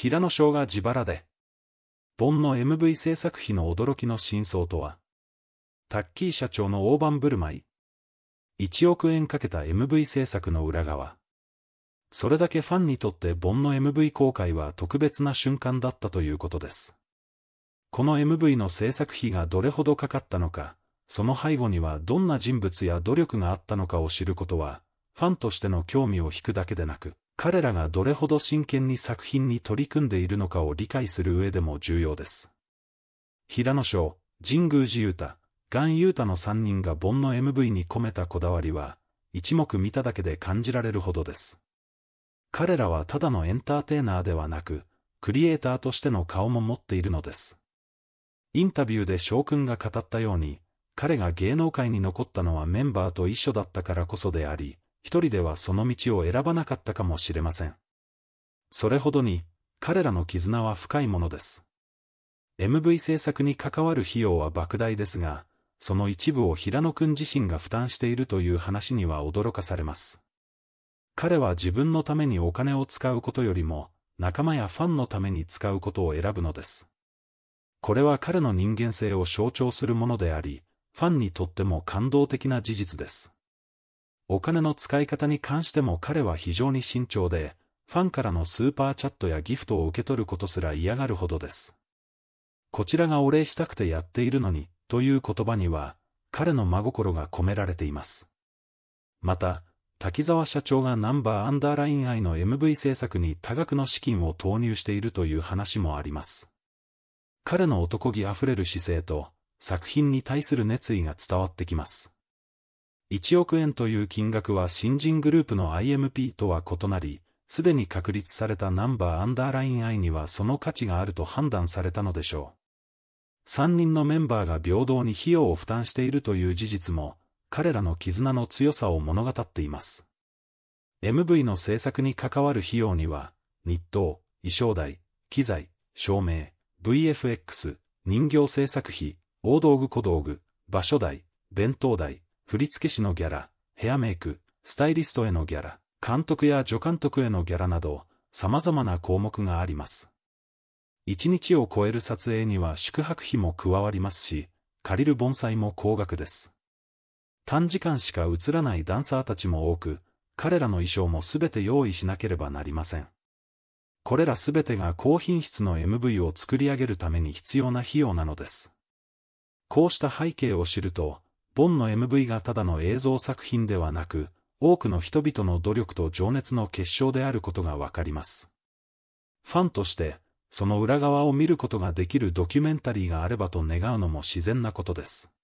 平野翔が自腹で。盆の MV 制作費の驚きの真相とは。タッキー社長の大盤振る舞い。1億円かけた MV 制作の裏側。それだけファンにとって盆の MV 公開は特別な瞬間だったということです。この MV の制作費がどれほどかかったのか、その背後にはどんな人物や努力があったのかを知ることは、ファンとしての興味を引くだけでなく、彼らがどれほど真剣に作品に取り組んでいるのかを理解する上でも重要です。平野翔、神宮寺太、岩優太の3人が盆の MV に込めたこだわりは、一目見ただけで感じられるほどです。彼らはただのエンターテイナーではなく、クリエイターとしての顔も持っているのです。インタビューで翔くんが語ったように、彼が芸能界に残ったのはメンバーと一緒だったからこそであり、人ではその道を選ばなかったかもしれません。それほどに、彼らの絆は深いものです。MV 制作に関わる費用は莫大ですが、その一部を平野くん自身が負担しているという話には驚かされます。彼は自分のためにお金を使うことよりも、仲間やファンのために使うことを選ぶのです。これは彼の人間性を象徴するものであり、ファンにとっても感動的な事実です。お金の使い方に関しても彼は非常に慎重で、ファンからのスーパーチャットやギフトを受け取ることすら嫌がるほどです。こちらがお礼したくてやっているのに、という言葉には、彼の真心が込められています。また、滝沢社長がナンバーアンダーライン愛の MV 制作に多額の資金を投入しているという話もあります。彼の男気あふれる姿勢と、作品に対する熱意が伝わってきます。1億円という金額は新人グループの IMP とは異なり、すでに確立されたナンバーアンダーライン I にはその価値があると判断されたのでしょう。3人のメンバーが平等に費用を負担しているという事実も、彼らの絆の強さを物語っています。MV の制作に関わる費用には、日当、衣装代、機材、照明、VFX、人形制作費、大道具小道具、場所代、弁当代、振付師のギャラ、ヘアメイク、スタイリストへのギャラ、監督や助監督へのギャラなど、様々な項目があります。1日を超える撮影には宿泊費も加わりますし、借りる盆栽も高額です。短時間しか映らないダンサーたちも多く、彼らの衣装も全て用意しなければなりません。これら全てが高品質の MV を作り上げるために必要な費用なのです。こうした背景を知ると、ボンの MV がただの映像作品ではなく、多くの人々の努力と情熱の結晶であることがわかります。ファンとして、その裏側を見ることができるドキュメンタリーがあればと願うのも自然なことです。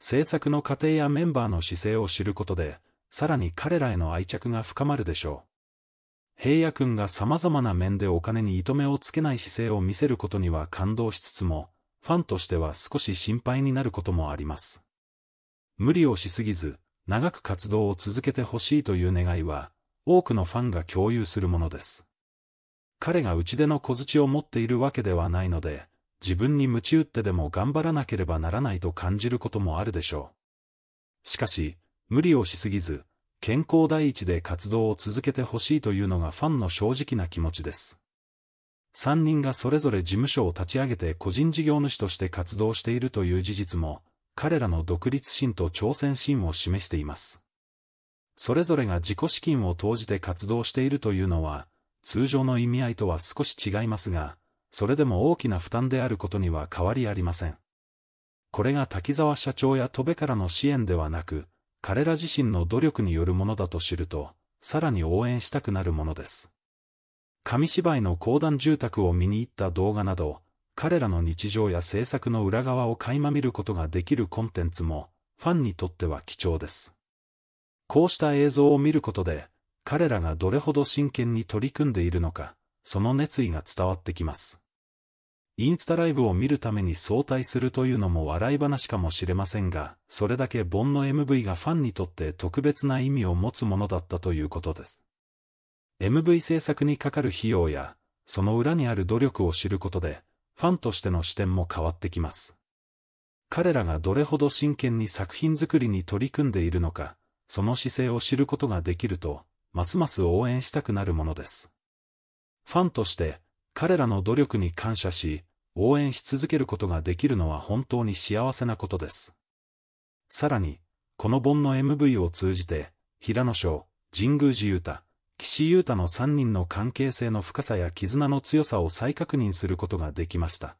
制作の過程やメンバーの姿勢を知ることで、さらに彼らへの愛着が深まるでしょう。平野君が様々な面でお金に糸目をつけない姿勢を見せることには感動しつつも、ファンとしては少し心配になることもあります。無理をしすぎず、長く活動を続けてほしいという願いは、多くのファンが共有するものです。彼が打ち出の小槌を持っているわけではないので、自分に鞭打ってでも頑張らなければならないと感じることもあるでしょう。しかし、無理をしすぎず、健康第一で活動を続けてほしいというのがファンの正直な気持ちです。3人がそれぞれ事務所を立ち上げて個人事業主として活動しているという事実も、彼らの独立心と挑戦心を示しています。それぞれが自己資金を投じて活動しているというのは、通常の意味合いとは少し違いますが、それでも大きな負担であることには変わりありません。これが滝沢社長や戸部からの支援ではなく、彼ら自身の努力によるものだと知ると、さらに応援したくなるものです。紙芝居の講談住宅を見に行った動画など、彼らの日常や制作の裏側を垣間見ることができるコンテンツも、ファンにとっては貴重です。こうした映像を見ることで、彼らがどれほど真剣に取り組んでいるのか、その熱意が伝わってきます。インスタライブを見るために相対するというのも笑い話かもしれませんが、それだけボンの MV がファンにとって特別な意味を持つものだったということです。MV 制作にかかる費用や、その裏にある努力を知ることで、ファンとしての視点も変わってきます。彼らがどれほど真剣に作品作りに取り組んでいるのか、その姿勢を知ることができると、ますます応援したくなるものです。ファンとして、彼らの努力に感謝し、応援し続けることができるのは本当に幸せなことです。さらに、この本の MV を通じて、平野翔、神宮寺勇太、岸優太の3人の関係性の深さや絆の強さを再確認することができました。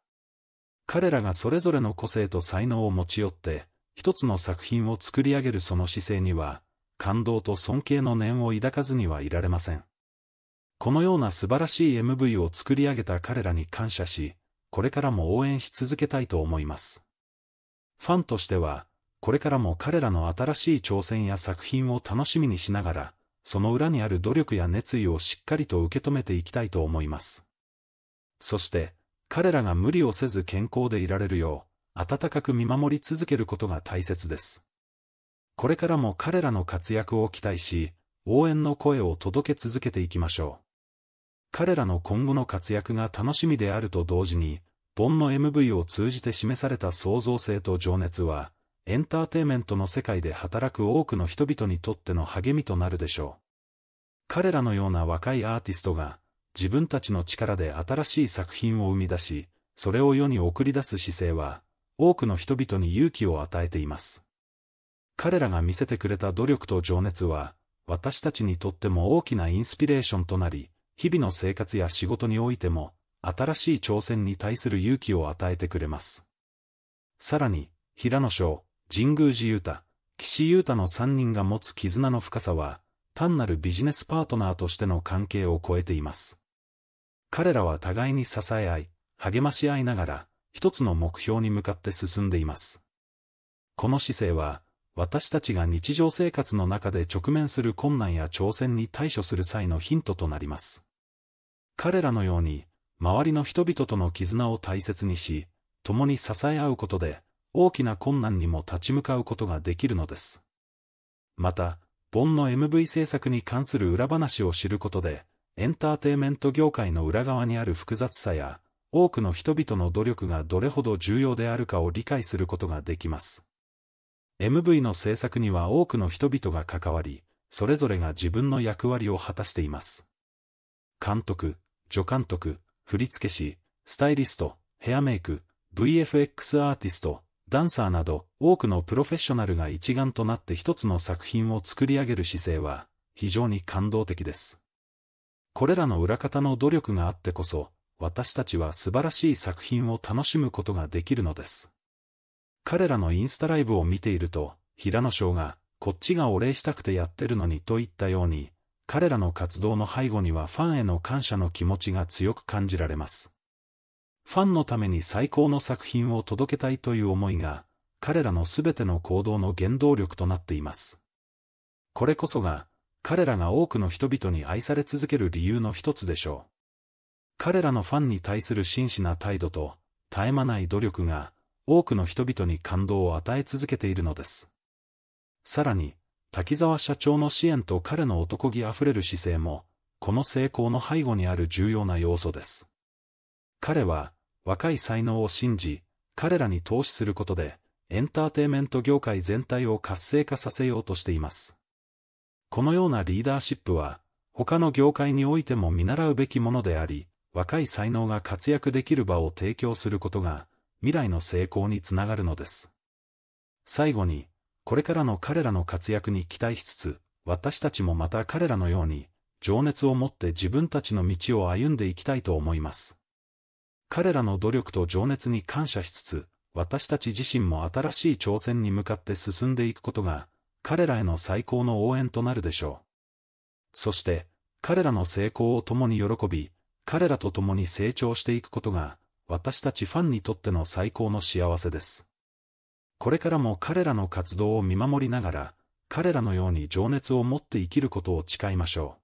彼らがそれぞれの個性と才能を持ち寄って、一つの作品を作り上げるその姿勢には、感動と尊敬の念を抱かずにはいられません。このような素晴らしい MV を作り上げた彼らに感謝し、これからも応援し続けたいと思います。ファンとしては、これからも彼らの新しい挑戦や作品を楽しみにしながら、その裏にある努力や熱意をしっかりと受け止めていきたいと思います。そして、彼らが無理をせず健康でいられるよう、温かく見守り続けることが大切です。これからも彼らの活躍を期待し、応援の声を届け続けていきましょう。彼らの今後の活躍が楽しみであると同時に、ボンの MV を通じて示された創造性と情熱は、エンターテイメントの世界で働く多くの人々にとっての励みとなるでしょう。彼らのような若いアーティストが、自分たちの力で新しい作品を生み出し、それを世に送り出す姿勢は、多くの人々に勇気を与えています。彼らが見せてくれた努力と情熱は、私たちにとっても大きなインスピレーションとなり、日々の生活や仕事においても、新しい挑戦に対する勇気を与えてくれます。さらに、平野翔、神宮寺雄太、岸優太の3人が持つ絆の深さは、単なるビジネスパートナーとしての関係を超えています。彼らは互いに支え合い、励まし合いながら、一つの目標に向かって進んでいます。この姿勢は、私たちが日常生活の中で直面する困難や挑戦に対処する際のヒントとなります。彼らのように、周りの人々との絆を大切にし、共に支え合うことで、大きな困難にも立ち向かうことができるのです。また、ボンの MV 制作に関する裏話を知ることで、エンターテイメント業界の裏側にある複雑さや、多くの人々の努力がどれほど重要であるかを理解することができます。MV の制作には多くの人々が関わり、それぞれが自分の役割を果たしています。監督、助監督、振付師、スタイリスト、ヘアメイク、VFX アーティスト、ダンサーなど多くのプロフェッショナルが一丸となって一つの作品を作り上げる姿勢は非常に感動的です。これらの裏方の努力があってこそ、私たちは素晴らしい作品を楽しむことができるのです。彼らのインスタライブを見ていると、平野翔が、こっちがお礼したくてやってるのにといったように、彼らの活動の背後にはファンへの感謝の気持ちが強く感じられます。ファンのために最高の作品を届けたいという思いが、彼らの全ての行動の原動力となっています。これこそが、彼らが多くの人々に愛され続ける理由の一つでしょう。彼らのファンに対する真摯な態度と、絶え間ない努力が、多くの人々に感動を与え続けているのです。さらに、滝沢社長の支援と彼の男気あふれる姿勢も、この成功の背後にある重要な要素です。彼は、若い才能を信じ、彼らに投資することで、エンターテイメント業界全体を活性化させようとしています。このようなリーダーシップは、他の業界においても見習うべきものであり、若い才能が活躍できる場を提供することが、未来の成功につながるのです。最後に、これからの彼らの活躍に期待しつつ、私たちもまた彼らのように、情熱を持って自分たちの道を歩んでいきたいと思います。彼らの努力と情熱に感謝しつつ、私たち自身も新しい挑戦に向かって進んでいくことが、彼らへの最高の応援となるでしょう。そして、彼らの成功を共に喜び、彼らと共に成長していくことが、私たちファンにとっての最高の幸せです。これからも彼らの活動を見守りながら、彼らのように情熱を持って生きることを誓いましょう。